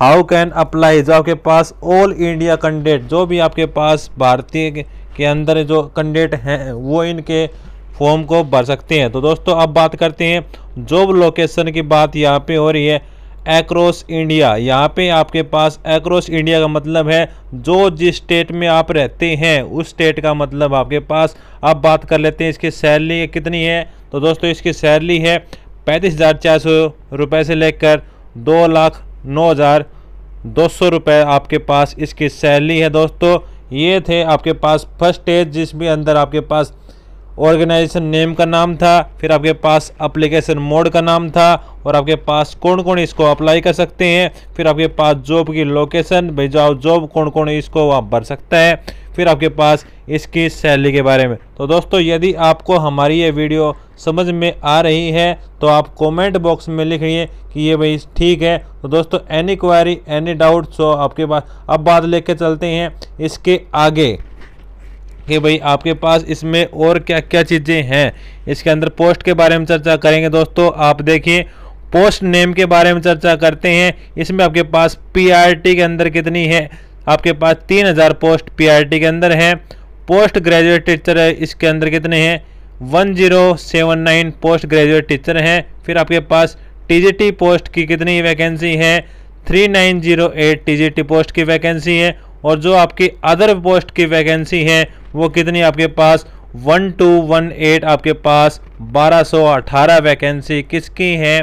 how can apply जो आपके पास all India candidate जो भी आपके पास भारतीय के अंदर जो कैंडिडेट हैं वो इनके फॉर्म को भर सकते हैं तो दोस्तों अब बात करते हैं जॉब लोकेशन की बात यहाँ पे हो रही है एक्रॉस इंडिया यहाँ पे आपके पास एक्रॉस इंडिया का मतलब है जो जिस स्टेट में आप रहते हैं उस स्टेट का मतलब आपके पास अब बात कर लेते हैं इसकी सैलरी कितनी है तो दोस्तों इसकी सैलरी है पैंतीस हज़ार चार सौ रुपये से लेकर दो लाख नौ हज़ार दो सौ रुपये आपके पास इसकी सैलरी है दोस्तों ये थे आपके पास फर्स्ट स्टेज जिसमें अंदर आपके पास ऑर्गेनाइजेशन नेम का नाम था फिर आपके पास अप्लीकेशन मोड का नाम था और आपके पास कौन कौन इसको अप्लाई कर सकते हैं फिर आपके पास जॉब की लोकेशन भेजाओ जॉब कौन कौन इसको वहाँ भर सकता है फिर आपके पास इसकी सैलरी के बारे में तो दोस्तों यदि आपको हमारी ये वीडियो समझ में आ रही है तो आप कमेंट बॉक्स में लिख कि ये भाई ठीक है तो दोस्तों any query any doubt so आपके पास अब बात लेके चलते हैं इसके आगे कि भाई आपके पास इसमें और क्या क्या चीज़ें हैं इसके अंदर पोस्ट के बारे में चर्चा करेंगे दोस्तों आप देखिए पोस्ट नेम के बारे में चर्चा करते हैं इसमें आपके पास पी के अंदर कितनी है आपके पास तीन हज़ार पोस्ट पी के अंदर हैं पोस्ट ग्रेजुएट टीचर इसके अंदर कितने हैं one zero seven nine post graduate teacher हैं फिर आपके पास टी पोस्ट की कितनी वैकेंसी है three nine zero eight T post की वैकेंसी है और जो आपकी अदर पोस्ट की वैकेंसी है वो कितनी आपके पास वन टू वन एट आपके पास बारह सौ अठारह वैकेंसी किसकी है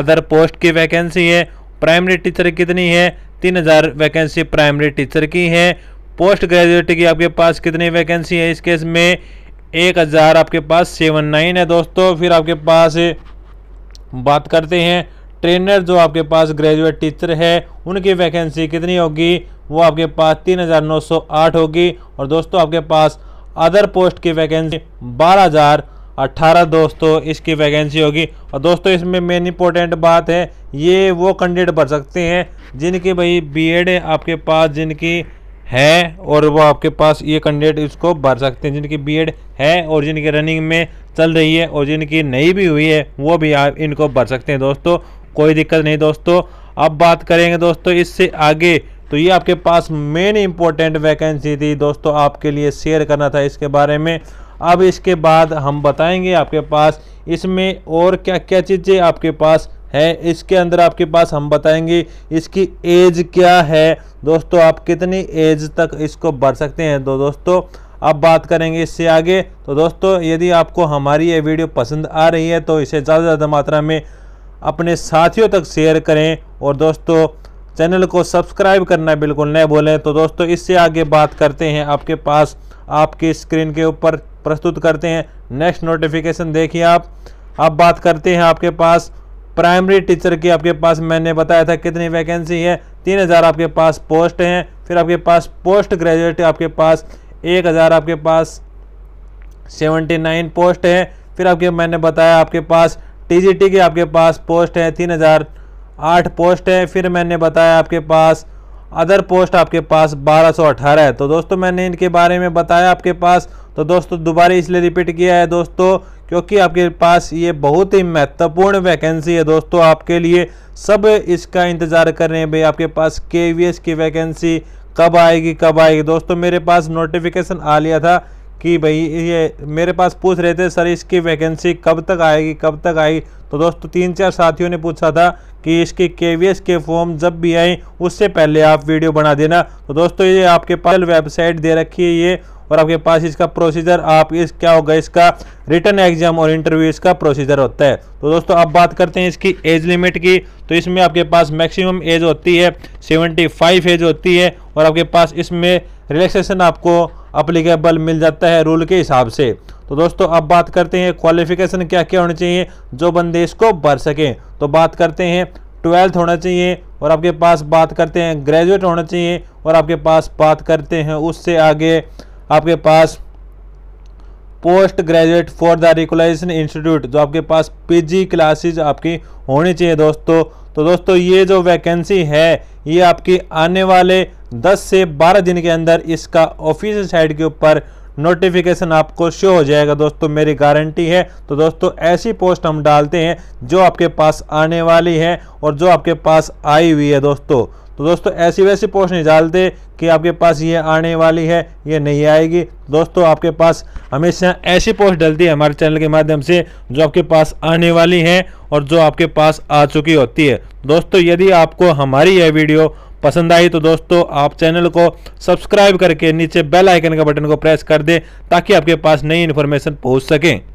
अदर पोस्ट की वैकेंसी है प्राइमरी टीचर कितनी है तीन हज़ार वैकेंसी प्राइमरी टीचर की है पोस्ट ग्रेजुएट की आपके पास कितनी वैकेंसी है इस केस में एक हज़ार आपके पास सेवन नाइन है दोस्तों फिर आपके पास बात करते हैं ट्रेनर जो आपके पास ग्रेजुएट टीचर है उनकी वैकेंसी कितनी होगी वो आपके पास तीन हज़ार नौ सौ आठ होगी और दोस्तों आपके पास अदर पोस्ट की वैकेंसी बारह हज़ार अट्ठारह दोस्तों इसकी वैकेंसी होगी और दोस्तों इसमें मेन इंपॉर्टेंट बात है ये वो कैंडिडेट भर सकते हैं जिनकी भाई बीएड आपके पास जिनकी है और वो आपके पास ये कैंडिडेट इसको भर सकते हैं जिनकी बीएड है और जिनकी रनिंग में चल रही है और जिनकी नहीं भी हुई है वो भी आप इनको भर सकते हैं दोस्तों कोई दिक्कत नहीं दोस्तों अब बात करेंगे दोस्तों इससे आगे तो ये आपके पास मेन इंपॉर्टेंट वैकेंसी थी दोस्तों आपके लिए शेयर करना था इसके बारे में अब इसके बाद हम बताएंगे आपके पास इसमें और क्या क्या चीज़ें आपके पास है इसके अंदर आपके पास हम बताएंगे इसकी एज क्या है दोस्तों आप कितनी एज तक इसको भर सकते हैं तो दोस्तों अब बात करेंगे इससे आगे तो दोस्तों यदि आपको हमारी ये वीडियो पसंद आ रही है तो इसे ज़्यादा से ज़्यादा मात्रा में अपने साथियों तक शेयर करें और दोस्तों चैनल को सब्सक्राइब करना बिल्कुल न भूलें तो दोस्तों इससे आगे बात करते हैं आपके पास आपकी स्क्रीन के ऊपर प्रस्तुत करते हैं नेक्स्ट नोटिफिकेशन देखिए आप अब बात करते हैं आपके पास प्राइमरी टीचर की आपके पास मैंने बताया था कितनी वैकेंसी है तीन हज़ार आपके पास पोस्ट हैं फिर आपके पास पोस्ट ग्रेजुएट आपके पास एक हज़ार आपके पास सेवेंटी नाइन पोस्ट हैं फिर आपके मैंने बताया आपके पास टी के आपके पास पोस्ट हैं तीन हज़ार आठ पोस्ट हैं फिर मैंने बताया आपके पास अदर पोस्ट आपके पास बारह सौ अठारह है तो दोस्तों मैंने इनके बारे में बताया आपके पास तो दोस्तों दोबारा इसलिए रिपीट किया है दोस्तों क्योंकि आपके पास ये बहुत ही महत्वपूर्ण वैकेंसी है दोस्तों आपके लिए सब इसका इंतज़ार कर रहे हैं भाई आपके पास के की वैकेंसी कब आएगी कब आएगी दोस्तों मेरे पास नोटिफिकेशन आ लिया था कि भाई ये मेरे पास पूछ रहे थे सर इसकी वैकेंसी कब तक आएगी कब तक आएगी तो दोस्तों तीन चार साथियों ने पूछा था कि इसके के के फॉर्म जब भी आए उससे पहले आप वीडियो बना देना तो दोस्तों ये आपके पास वेबसाइट दे रखी है ये और आपके पास इसका प्रोसीजर आप इस क्या होगा इसका रिटर्न एग्जाम और इंटरव्यू इसका प्रोसीजर होता है तो दोस्तों अब बात करते हैं इसकी एज लिमिट की तो इसमें आपके पास मैक्सिमम एज होती है 75 एज होती है और आपके पास इसमें रिलैक्सेशन आपको अप्लीकेबल मिल जाता है रूल के हिसाब से तो दोस्तों अब बात करते हैं क्वालिफिकेशन क्या क्या होने चाहिए जो बंदे इसको भर सकें तो बात करते हैं ट्वेल्थ होना चाहिए और आपके पास बात करते हैं ग्रेजुएट होना चाहिए और आपके पास बात करते हैं उससे आगे आपके पास post graduate for the regularisation institute जो आपके पास पीजी क्लासेस आपकी होनी चाहिए दोस्तों तो दोस्तों ये जो वैकेंसी है ये आपकी आने वाले 10 से 12 दिन के अंदर इसका ऑफिशियल साइट के ऊपर नोटिफिकेशन आपको शो हो जाएगा दोस्तों मेरी गारंटी है तो दोस्तों ऐसी पोस्ट हम डालते हैं जो आपके पास आने वाली है और जो आपके पास आई हुई है दोस्तों तो दोस्तों ऐसी वैसी पोस्ट नहीं डालते कि आपके पास ये आने वाली है ये नहीं आएगी दोस्तों आपके पास हमेशा ऐसी पोस्ट डलती है हमारे चैनल के माध्यम से जो आपके पास आने वाली है और जो आपके पास आ चुकी होती है दोस्तों यदि आपको हमारी यह वीडियो पसंद आई तो दोस्तों आप चैनल को सब्सक्राइब करके नीचे बेल आइकन का बटन को प्रेस कर दें ताकि आपके पास नई इन्फॉर्मेशन पहुंच सकें